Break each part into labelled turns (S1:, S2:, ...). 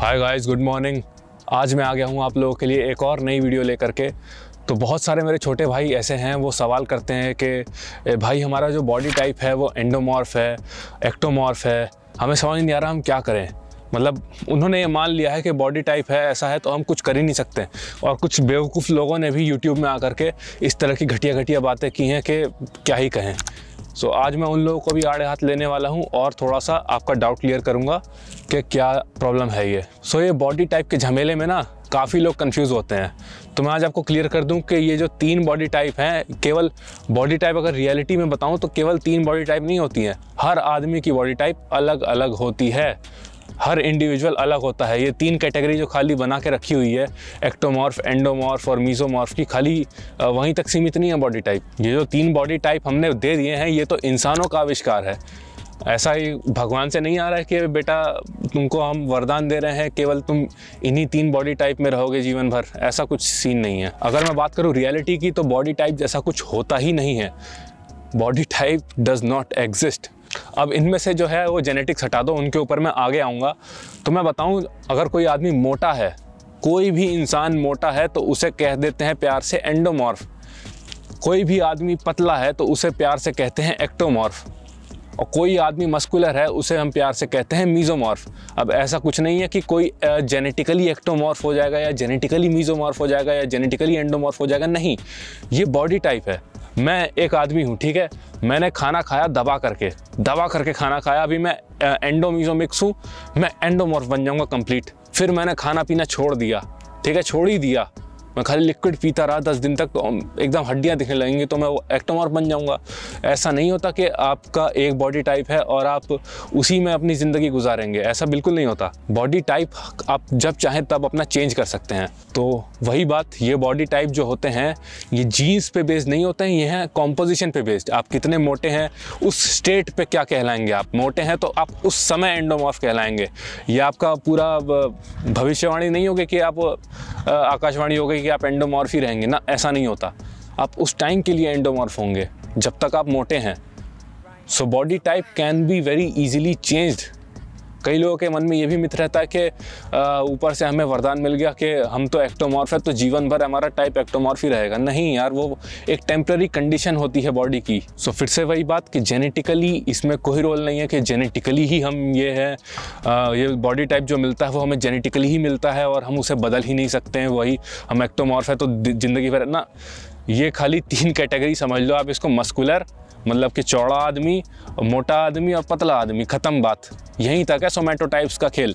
S1: हाय guys good morning आज मैं आ गया हूँ आप लोगों के लिए एक और नई वीडियो लेकर के तो बहुत सारे मेरे छोटे भाई ऐसे हैं वो सवाल करते हैं कि भाई हमारा जो बॉडी टाइप है वो एंडोमॉर्फ है एक्टोमॉर्फ है हमें समझ नहीं आ रहा हम क्या करें मतलब उन्होंने ये मान लिया है कि बॉडी टाइप है ऐसा है तो हम कुछ कर ही नहीं सकते और कुछ बेवकूफ़ लोगों ने भी यूट्यूब में आकर के इस तरह की घटिया घटिया बातें की हैं कि क्या ही कहें सो so, आज मैं उन लोगों को भी आड़े हाथ लेने वाला हूँ और थोड़ा सा आपका डाउट क्लियर करूँगा कि क्या प्रॉब्लम है ये सो so, ये बॉडी टाइप के झमेले में ना काफ़ी लोग कंफ्यूज होते हैं तो मैं आज आपको क्लियर कर दूं कि ये जो तीन बॉडी टाइप हैं केवल बॉडी टाइप अगर रियलिटी में बताऊं तो केवल तीन बॉडी टाइप नहीं होती हैं हर आदमी की बॉडी टाइप अलग अलग होती है हर इंडिविजुअल अलग होता है ये तीन कैटेगरी जो खाली बना के रखी हुई है एक्टोमॉर्फ एंडोमॉर्फ और मीजोमॉर्फ की खाली वहीं तक सीमित नहीं है बॉडी टाइप ये जो तीन बॉडी टाइप हमने दे दिए हैं ये तो इंसानों का आविष्कार है ऐसा ही भगवान से नहीं आ रहा है कि बेटा तुमको हम वरदान दे रहे हैं केवल तुम इन्हीं तीन बॉडी टाइप में रहोगे जीवन भर ऐसा कुछ सीन नहीं है अगर मैं बात करूँ रियलिटी की तो बॉडी टाइप जैसा कुछ होता ही नहीं है body type does not exist अब इनमें से जो है वो जेनेटिक्स हटा दो उनके ऊपर मैं आगे आऊँगा तो मैं बताऊँ अगर कोई आदमी मोटा है कोई भी इंसान मोटा है तो उसे कह देते हैं प्यार से एंडोमॉर्फ कोई भी आदमी पतला है तो उसे प्यार से कहते हैं एक्टोमॉर्फ और कोई आदमी मस्कुलर है उसे हम प्यार से कहते हैं मीजोमॉर्फ अब ऐसा कुछ नहीं है कि कोई जेनेटिकली एक्टोमॉर्फ हो जाएगा या जेनेटिकली मीजोमॉर्फ हो जाएगा या जेनेटिकली एंडोमॉर्फ हो जाएगा नहीं ये बॉडी टाइप है मैं एक आदमी हूँ ठीक है मैंने खाना खाया दबा करके दबा करके खाना खाया अभी मैं एंडोमीजोमिक्स हूँ मैं एंडोमॉर्फ बन जाऊँगा कंप्लीट फिर मैंने खाना पीना छोड़ दिया ठीक है छोड़ ही दिया मैं खाली लिक्विड पीता रहा दस दिन तक एकदम हड्डियाँ दिखने लगेंगी तो मैं वो एक्टमोर बन जाऊँगा ऐसा नहीं होता कि आपका एक बॉडी टाइप है और आप उसी में अपनी ज़िंदगी गुजारेंगे ऐसा बिल्कुल नहीं होता बॉडी टाइप आप जब चाहें तब अपना चेंज कर सकते हैं तो वही बात ये बॉडी टाइप जो होते हैं ये जीन्स पे बेस्ड नहीं होते हैं ये हैं कॉम्पोजिशन पे बेस्ड आप कितने मोटे हैं उस स्टेट पे क्या कहलाएंगे आप मोटे हैं तो आप उस समय एंडोमॉफ कहलाएंगे ये आपका पूरा भविष्यवाणी नहीं होगी कि आप आकाशवाणी होगी कि आप एंडोमॉर्फ ही रहेंगे ना ऐसा नहीं होता आप उस टाइम के लिए एंडोमॉर्फ होंगे जब तक आप मोटे हैं so body type can be very easily changed कई लोगों के मन में ये भी मिथ रहता है कि ऊपर से हमें वरदान मिल गया कि हम तो एक्टोमॉर्फ है तो जीवन भर हमारा टाइप एक्टोमॉर्फ ही रहेगा नहीं यार वो एक टेम्प्रेरी कंडीशन होती है बॉडी की सो फिर से वही बात कि जेनेटिकली इसमें कोई रोल नहीं है कि जेनेटिकली ही हम ये है आ, ये बॉडी टाइप जो मिलता है वो हमें जेनेटिकली ही मिलता है और हम उसे बदल ही नहीं सकते हैं वही हम एक्टोमॉर्फ है तो ज़िंदगी भर ना ये खाली तीन कैटेगरी समझ लो आप इसको मस्कुलर मतलब कि चौड़ा आदमी मोटा आदमी और पतला आदमी ख़त्म बात यहीं तक है टाइप्स का खेल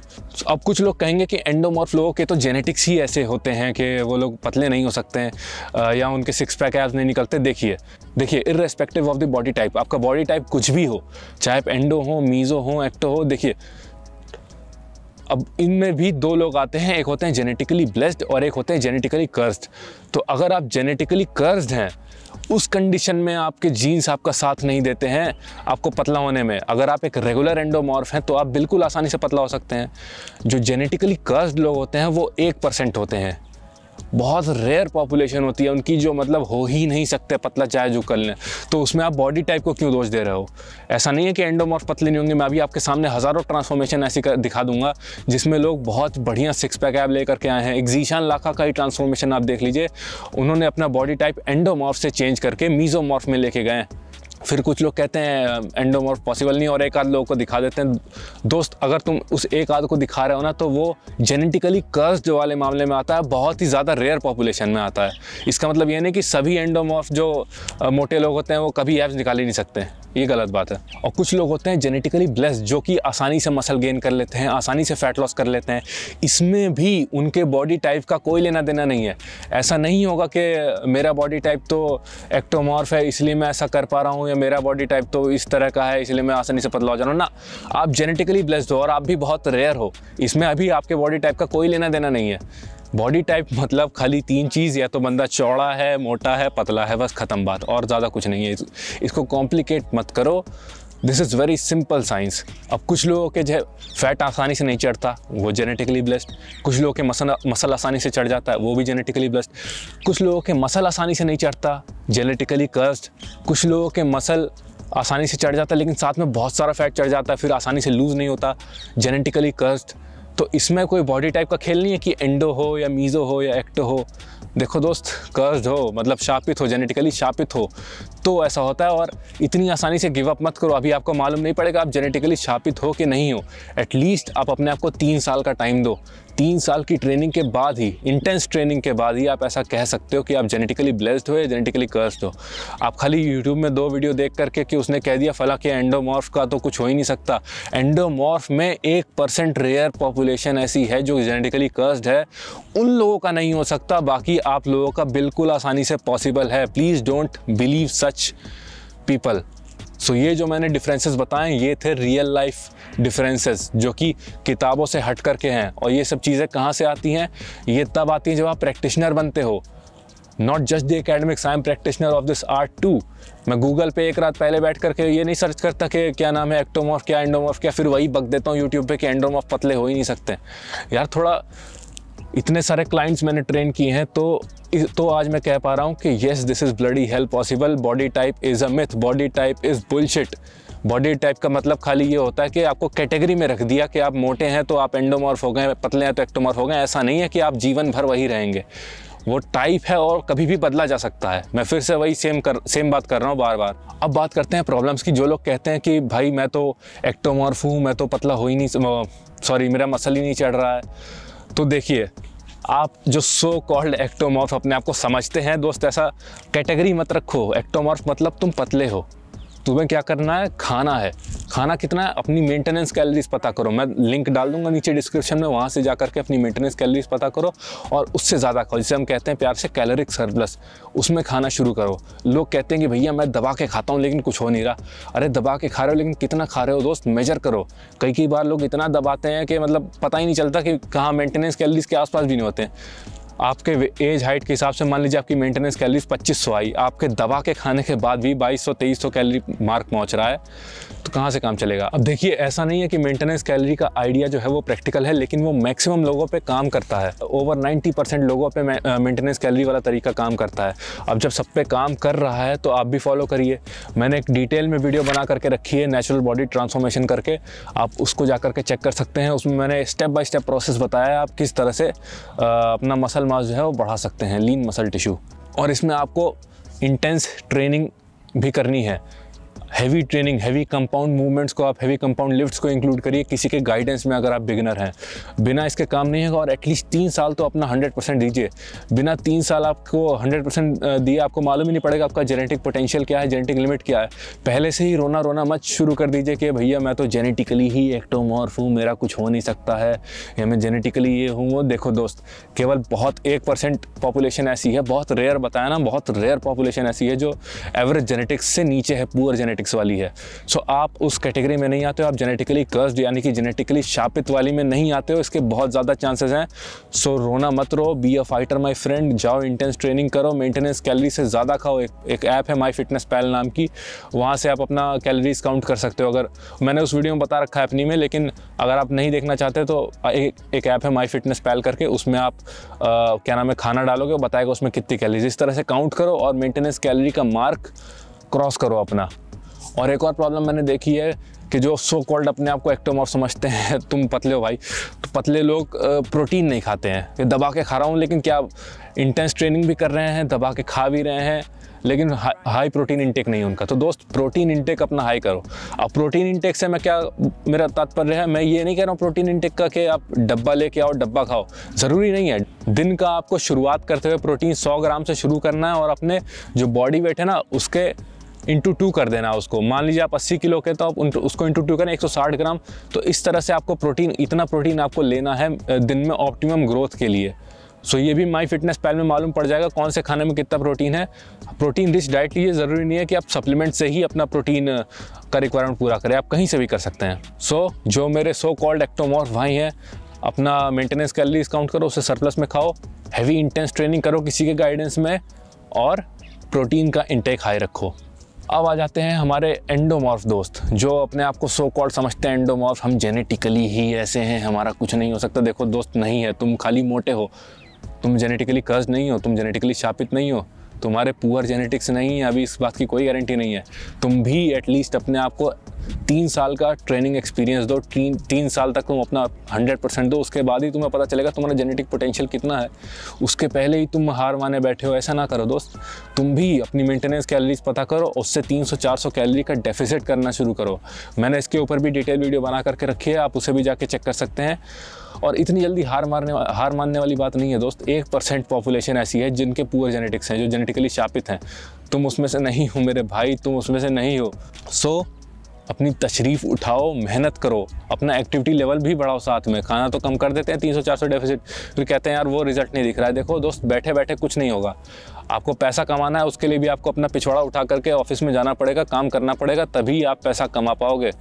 S1: अब कुछ लोग कहेंगे कि एंडोमॉर्फ लोगों के तो जेनेटिक्स ही ऐसे होते हैं कि वो लोग पतले नहीं हो सकते हैं या उनके सिक्स पैक एब्स नहीं निकलते देखिए देखिए irrespective of the body type आपका बॉडी टाइप कुछ भी हो चाहे आप एंडो हो मीज़ो हो एक्टो हो देखिए अब इनमें भी दो लोग आते हैं एक होते हैं जेनेटिकली ब्लेस्ड और एक होते हैं जेनेटिकली कर्स्ड तो अगर आप जेनेटिकली कर्स्ड हैं उस कंडीशन में आपके जीन्स आपका साथ नहीं देते हैं आपको पतला होने में अगर आप एक रेगुलर एंडोमॉर्फ हैं तो आप बिल्कुल आसानी से पतला हो सकते हैं जो जेनेटिकली कर्स्ड लोग होते हैं वो एक परसेंट होते हैं बहुत रेयर पॉपुलेशन होती है उनकी जो मतलब हो ही नहीं सकते पतला चाहे जो कर लें तो उसमें आप बॉडी टाइप को क्यों दोष दे रहे हो ऐसा नहीं है कि एंडोमॉर्फ पतले नहीं होंगे मैं अभी आपके सामने हज़ारों ट्रांसफॉर्मेशन ऐसी कर, दिखा दूंगा जिसमें लोग बहुत बढ़िया सिक्स पैक ऐप लेकर के आए हैं एक जीशान लाखा का ही ट्रांसफॉर्मेशन आप देख लीजिए उन्होंने अपना बॉडी टाइप एंडोमॉर्फ से चेंज करके मीजोमॉर्फ में लेके गए फिर कुछ लोग कहते हैं एंडोमॉर्फ पॉसिबल नहीं और एक आध लोगों को दिखा देते हैं दोस्त अगर तुम उस एक आध को दिखा रहे हो ना तो वो जेनेटिकली कर्स्ड वाले मामले में आता है बहुत ही ज़्यादा रेयर पॉपुलेशन में आता है इसका मतलब ये नहीं कि सभी एंडोमॉर्फ जो मोटे लोग होते हैं वो कभी ऐप्स निकाल ही नहीं सकते ये गलत बात है और कुछ लोग होते हैं जेनेटिकली ब्लेस जो कि आसानी से मसल गेन कर लेते हैं आसानी से फैट लॉस कर लेते हैं इसमें भी उनके बॉडी टाइप का कोई लेना देना नहीं है ऐसा नहीं होगा कि मेरा बॉडी टाइप तो एक्टोमॉर्फ है इसलिए मैं ऐसा कर पा रहा हूँ देखेंगे मेरा बॉडी टाइप तो इस तरह का है इसलिए मैं आसानी से पतला हो हूँ ना आप जेनेटिकली ब्लेस्ड हो और आप भी बहुत रेयर हो इसमें अभी आपके बॉडी टाइप का कोई लेना देना नहीं है बॉडी टाइप मतलब खाली तीन चीज़ या तो बंदा चौड़ा है मोटा है पतला है बस ख़त्म बात और ज़्यादा कुछ नहीं है इसको कॉम्प्लिकेट मत करो this is very simple science अब कुछ लोगों के जो है फैट आसानी से नहीं चढ़ता वो जेनेटिकली ब्लेस्ड कुछ लोगों के मसल मसल आसानी से चढ़ जाता है वो भी जेनेटिकली ब्लेस्ड कुछ लोगों के मसल आसानी से नहीं चढ़ता जेनेटिकली कर्स्ड कुछ लोगों के मसल आसानी से चढ़ जाता है लेकिन साथ में बहुत सारा फैट चढ़ जाता है फिर आसानी से लूज़ नहीं होता जेनेटिकली कर्स्ड तो इसमें कोई बॉडी टाइप का खेल नहीं है कि एंडो हो या मीज़ो हो या एक्टो हो देखो दोस्त कर्ज हो मतलब शापित हो जेनेटिकली शापित हो तो ऐसा होता है और इतनी आसानी से गिव अप मत करो अभी आपको मालूम नहीं पड़ेगा आप जेनेटिकली शापित हो कि नहीं हो एटलीस्ट आप अपने आप को तीन साल का टाइम दो तीन साल की ट्रेनिंग के बाद ही इंटेंस ट्रेनिंग के बाद ही आप ऐसा कह सकते हो कि आप जेनेटिकली ब्लेस्ड हो या जेनेटिकली कर्स्ड हो आप खाली यूट्यूब में दो वीडियो देख करके कि उसने कह दिया फला कि एंडोमॉर्फ का तो कुछ हो ही नहीं सकता एंडोमॉर्फ में एक परसेंट रेयर पॉपुलेशन ऐसी है जो जेनेटिकली कर्स्ड है उन लोगों का नहीं हो सकता बाकी आप लोगों का बिल्कुल आसानी से पॉसिबल है please don't believe such people so ये जो मैंने डिफरेंसेस बताए ये थे रियल लाइफ डिफरेंसेस जो कि किताबों से हट करके हैं और ये सब चीज़ें कहाँ से आती हैं ये तब आती हैं जब आप प्रैक्टिशनर बनते हो not just the academics I am practitioner of this art too मैं गूगल पे एक रात पहले बैठ करके ये नहीं सर्च करता कि क्या नाम है एक्टोमॉफ क्या एंडोमॉफ क्या फिर वही बग देता हूँ यूट्यूब पे कि एंडोमॉफ पतले हो ही नहीं सकते यार थोड़ा इतने सारे क्लाइंट्स मैंने ट्रेन किए हैं तो तो आज मैं कह पा रहा हूँ कि yes this is bloody help possible body type is a myth body type is bullshit body type का मतलब खाली ये होता है कि आपको कैटेगरी में रख दिया कि आप मोटे हैं तो आप एंडोमॉर्फ हो गए पतले हैं तो एक्टोमॉर्फ हो गए ऐसा नहीं है कि आप जीवन भर वही रहेंगे वो टाइप है और कभी भी बदला जा सकता है मैं फिर से वही सेम कर सेम बात कर रहा हूँ बार बार अब बात करते हैं प्रॉब्लम्स की जो लोग कहते हैं कि भाई मैं तो एक्टोमॉर्फ हूँ मैं तो पतला हो ही नहीं सॉरी मेरा मसल ही नहीं चढ़ रहा है तो देखिए आप जो सो कॉल्ड एक्टोमॉर्फ अपने आप को समझते हैं दोस्त ऐसा कैटेगरी मत रखो एक्टोमॉर्फ मतलब तुम पतले हो तुम्हें क्या करना है खाना है खाना कितना है अपनी मेंटेनेंस कैलोरीज पता करो मैं लिंक डाल दूंगा नीचे डिस्क्रिप्शन में वहाँ से जा करके अपनी मेंटेनेंस कैलोरीज पता करो और उससे ज़्यादा खाओ जिसे हम कहते हैं प्यार से कैलोरिक सरप्लस उसमें खाना शुरू करो लोग कहते हैं कि भैया मैं दबा के खाता हूँ लेकिन कुछ हो नहीं रहा अरे दबा के खा रहे हो लेकिन कितना खा रहे हो दोस्त मेजर करो कई कई बार लोग इतना दबाते हैं कि मतलब पता ही नहीं चलता कि कहाँ मेंटेनेंस कैलोरीज के आसपास भी नहीं होते हैं आपके एज हाइट के हिसाब से मान लीजिए आपकी मेंटेनेंस पच्चीस सौ आई आपके दवा के खाने के बाद भी 2200 2300 कैलोरी मार्क पहुंच रहा है तो कहाँ से काम चलेगा अब देखिए ऐसा नहीं है कि मेंटेनेंस कैलरी का आइडिया जो है वो प्रैक्टिकल है लेकिन वो मैक्सिमम लोगों पे काम करता है ओवर 90 परसेंट लोगों पर मेंटेनेंस कैलरी वाला तरीका काम करता है अब जब सब पे काम कर रहा है तो आप भी फॉलो करिए मैंने एक डिटेल में वीडियो बना करके रखी है नेचुरल बॉडी ट्रांसफॉर्मेशन करके आप उसको जा करके चेक कर सकते हैं उसमें मैंने स्टेप बाय स्टेप प्रोसेस बताया आप किस तरह से अपना मसल मसल मास जो है वो बढ़ा सकते हैं लीन मसल टिश्यू और इसमें आपको इंटेंस ट्रेनिंग भी करनी है heavy training heavy compound movements को आप हैवी कंपाउंड लिफ्ट्स को इंक्लूड करिए किसी के गाइडेंस में अगर आप बिगिनर हैं बिना इसके काम नहीं है और एटलीस्ट तीन साल तो अपना हंड्रेड परसेंट दीजिए बिना तीन साल आपको हंड्रेड परसेंट दिए आपको मालूम ही नहीं पड़ेगा आपका जेनेटिक पोटेंशियल क्या है जेनेटिक लिमिट क्या है पहले से ही रोना रोना मत शुरू कर दीजिए कि भैया मैं तो जेनेटिकली ही एक्टोमॉर्फ हूँ मेरा कुछ हो नहीं सकता है या मैं जेनेटिकली ये हूँ वो देखो दोस्त केवल बहुत एक परसेंट पॉपुलेशन ऐसी है बहुत रेयर बताया ना बहुत रेयर पॉपुलेशन ऐसी है जो एवरेज जेनेटिक्स से नीचे है पुअर जेनेटिक्स जेनेटिक्स वाली है सो so, आप उस कैटेगरी में नहीं आते हो आप जेनेटिकली कर्स्ड यानी कि जेनेटिकली शापित वाली में नहीं आते हो इसके बहुत ज़्यादा चांसेस हैं सो so, रोना मत रहो be a fighter my friend जाओ इंटेंस ट्रेनिंग करो मेंटेनेंस कैलरी से ज़्यादा खाओ एक एक ऐप है माई फिटनेस पैल नाम की वहाँ से आप अपना कैलरीज काउंट कर सकते हो अगर मैंने उस वीडियो में बता रखा है अपनी में लेकिन अगर आप नहीं देखना चाहते तो एक ऐप है माई फिटनेस पैल करके उसमें आप क्या नाम है खाना डालोगे बताएगा उसमें कितनी कैलरीज इस तरह से काउंट करो और मेंटेनेंस कैलरी का मार्क क्रॉस करो अपना और एक और प्रॉब्लम मैंने देखी है कि जो सो कॉल्ड अपने आप को एक्टोमॉर्फ समझते हैं तुम पतले हो भाई तो पतले लोग प्रोटीन नहीं खाते हैं दबा के खा रहा हूँ लेकिन क्या इंटेंस ट्रेनिंग भी कर रहे हैं दबा के खा भी रहे हैं लेकिन हा, हाई प्रोटीन इंटेक नहीं उनका तो दोस्त प्रोटीन इंटेक अपना हाई करो अब प्रोटीन इंटेक से मैं क्या मेरा तात्पर्य है मैं ये नहीं कह रहा हूँ प्रोटीन इंटेक का कि आप डब्बा लेके आओ डब्बा खाओ ज़रूरी नहीं है दिन का आपको शुरुआत करते हुए प्रोटीन 100 ग्राम से शुरू करना है और अपने जो बॉडी वेट है ना उसके इंटू टू कर देना उसको मान लीजिए आप 80 किलो के तो आप उसको इंटू टू करें 160 ग्राम तो इस तरह से आपको प्रोटीन इतना प्रोटीन आपको लेना है दिन में ऑप्टिमम ग्रोथ के लिए सो ये भी माई फिटनेस पैल में मालूम पड़ जाएगा कौन से खाने में कितना प्रोटीन है प्रोटीन रिच डाइट ये ज़रूरी नहीं है कि आप सप्लीमेंट से ही अपना प्रोटीन का रिक्वायरमेंट पूरा करें आप कहीं से भी कर सकते हैं सो जो मेरे सो कॉल्ड एक्टोमॉर्फ भाई हैं अपना मेंटेनेंस कैलरीज काउंट करो उसे सरप्लस में खाओ हैवी इंटेंस ट्रेनिंग करो किसी के गाइडेंस में और प्रोटीन का इंटेक हाई रखो अब आ जाते हैं हमारे एंडोमॉर्फ दोस्त जो अपने आप को सो कॉल्ड समझते हैं एंडोमॉर्फ हम जेनेटिकली ही ऐसे हैं हमारा कुछ नहीं हो सकता देखो दोस्त नहीं है तुम खाली मोटे हो तुम जेनेटिकली कर्ज नहीं हो तुम जेनेटिकली शापित नहीं हो तुम्हारे पुअर जेनेटिक्स नहीं है अभी इस बात की कोई गारंटी नहीं है तुम भी एटलीस्ट अपने आप को तीन साल का ट्रेनिंग एक्सपीरियंस दो तीन तीन साल तक तुम अपना हंड्रेड परसेंट दो उसके बाद ही तुम्हें पता चलेगा तुम्हारा जेनेटिक पोटेंशियल कितना है उसके पहले ही तुम हार माने बैठे हो ऐसा ना करो दोस्त तुम भी अपनी मेंटेनेंस कैलोरीज पता करो उससे तीन सौ चार सौ कैलोरी का डेफिसिट करना शुरू करो मैंने इसके ऊपर भी डिटेल वीडियो बना करके रखी है आप उसे भी जाके चेक कर सकते हैं और इतनी जल्दी हार मारने हार मानने वाली बात नहीं है दोस्त एक परसेंट पॉपुलेशन ऐसी है जिनके पुअर जेनेटिक्स हैं जो जेनेटिकली शापित हैं तुम उसमें से नहीं हो मेरे भाई तुम उसमें से नहीं हो सो so, अपनी तशरीफ़ उठाओ मेहनत करो अपना एक्टिविटी लेवल भी बढ़ाओ साथ में खाना तो कम कर देते हैं 300-400 डेफिसिट फिर कहते हैं यार वो रिजल्ट नहीं दिख रहा है देखो दोस्त बैठे बैठे कुछ नहीं होगा आपको पैसा कमाना है उसके लिए भी आपको अपना पिछवाड़ा उठा करके ऑफिस में जाना पड़ेगा काम करना पड़ेगा तभी आप पैसा कमा पाओगे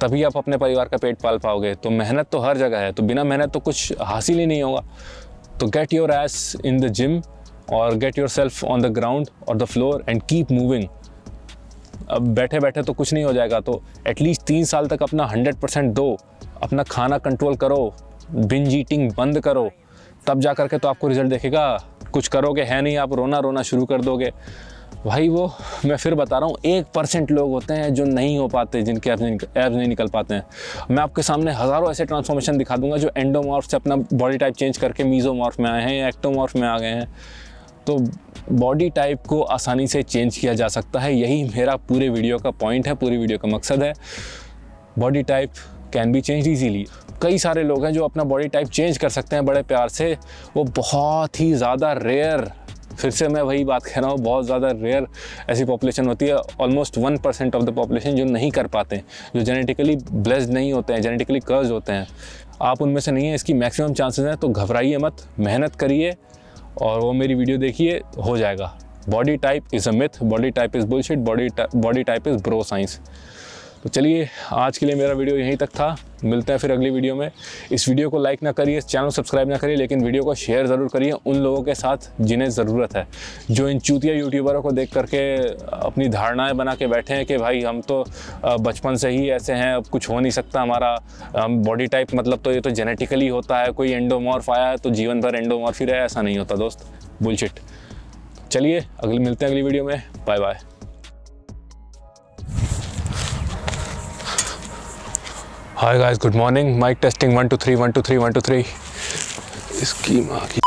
S1: तभी आप अपने परिवार का पेट पाल पाओगे तो मेहनत तो हर जगह है तो बिना मेहनत तो कुछ हासिल ही नहीं होगा तो get your ass in the gym और get yourself on the ground और the floor and keep moving अब बैठे बैठे तो कुछ नहीं हो जाएगा तो एटलीस्ट तीन साल तक अपना हंड्रेड परसेंट दो अपना खाना कंट्रोल करो बिंज ईटिंग बंद करो तब जा करके तो आपको रिजल्ट देखेगा कुछ करोगे है नहीं आप रोना रोना शुरू कर दोगे भाई वो मैं फिर बता रहा हूँ एक परसेंट लोग होते हैं जो नहीं हो पाते जिनके ऐप नहीं ऐप नहीं निकल पाते हैं मैं आपके सामने हज़ारों ऐसे ट्रांसफॉर्मेशन दिखा दूंगा जो एंडोमॉर्फ से अपना बॉडी टाइप चेंज करके मीजोमॉर्फ में आए हैं या एक्टोमॉर्फ में आ गए हैं तो बॉडी टाइप को आसानी से चेंज किया जा सकता है यही मेरा पूरे वीडियो का पॉइंट है पूरी वीडियो का मकसद है body type can be change easily कई सारे लोग हैं जो अपना बॉडी टाइप चेंज कर सकते हैं बड़े प्यार से वो बहुत ही ज़्यादा रेयर फिर से मैं वही बात कह रहा हूँ बहुत ज़्यादा रेयर ऐसी पॉपुलेशन होती है almost one percent of the population जो नहीं कर पाते जो जेनेटिकली ब्लेस्ड नहीं होते हैं जेनेटिकली कर्ज होते हैं आप उनमें से नहीं हैं इसकी मैक्सिमम चांसेस हैं तो घबराइए मत मेहनत करिए और वो मेरी वीडियो देखिए हो जाएगा body type is a myth body type is bullshit body body type is bro science तो चलिए आज के लिए मेरा वीडियो यहीं तक था मिलते हैं फिर अगली वीडियो में इस वीडियो को लाइक ना करिए चैनल सब्सक्राइब ना करिए लेकिन वीडियो को शेयर ज़रूर करिए उन लोगों के साथ जिन्हें ज़रूरत है जो इन चूतिया यूट्यूबरों को देख करके अपनी धारणाएँ बना के बैठे हैं कि भाई हम तो बचपन से ही ऐसे हैं अब कुछ हो नहीं सकता हमारा बॉडी टाइप मतलब तो ये तो जेनेटिकली होता है कोई एंडोमॉर्फ आया है तो जीवन भर एंडोमॉर्फ ही रहा ऐसा नहीं होता दोस्त बुलशिट चलिए अगले मिलते हैं अगली वीडियो में bye bye hi guys good morning mic testing one two three one two three one two three इसकी माँ की